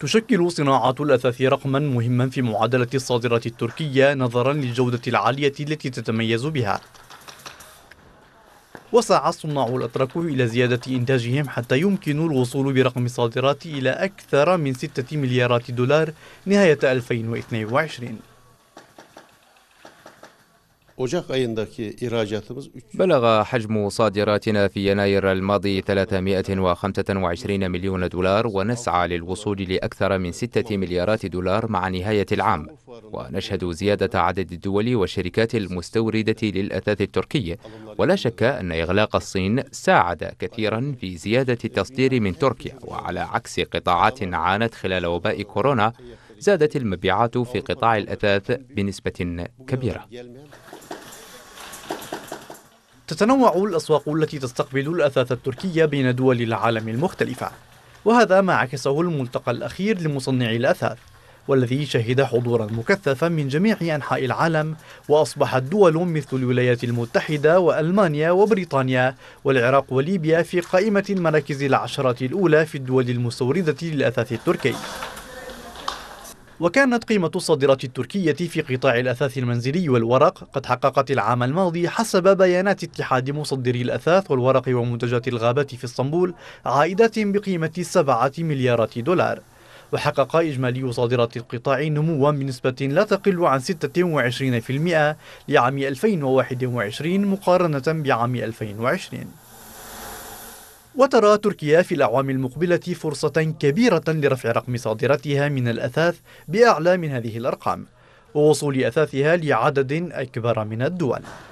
تشكل صناعة الأثاث رقما مهما في معادلة الصادرات التركية نظرا للجودة العالية التي تتميز بها وسعى الصناع الأتراك إلى زيادة إنتاجهم حتى يمكن الوصول برقم الصادرات إلى أكثر من 6 مليارات دولار نهاية 2022 Ocak ayındaki ihracatımız بلغ حجم صادراتنا في يناير الماضي 325 مليون دولار ونسعى للوصول لأكثر من 6 مليارات دولار مع نهاية العام ونشهد زيادة عدد الدول والشركات المستوردة للأثاث التركي ولا شك أن إغلاق الصين ساعد كثيرا في زيادة التصدير من تركيا وعلى عكس قطاعات عانت خلال وباء كورونا زادت المبيعات في قطاع الأثاث بنسبة كبيرة تتنوع الأسواق التي تستقبل الأثاث التركي بين دول العالم المختلفة وهذا ما عكسه الملتقى الأخير لمصنعي الأثاث والذي شهد حضورا مكثفا من جميع أنحاء العالم وأصبحت دول مثل الولايات المتحدة وألمانيا وبريطانيا والعراق وليبيا في قائمة المراكز العشرة الأولى في الدول المستوردة للأثاث التركي وكانت قيمة الصادرات التركية في قطاع الأثاث المنزلي والورق قد حققت العام الماضي حسب بيانات اتحاد مصدري الأثاث والورق ومنتجات الغابات في اسطنبول عائدات بقيمة 7 مليارات دولار وحقق إجمالي صادرات القطاع نموا بنسبة لا تقل عن 26% لعام 2021 مقارنة بعام 2020 وترى تركيا في الأعوام المقبلة فرصة كبيرة لرفع رقم صادراتها من الأثاث بأعلى من هذه الأرقام ووصول أثاثها لعدد أكبر من الدول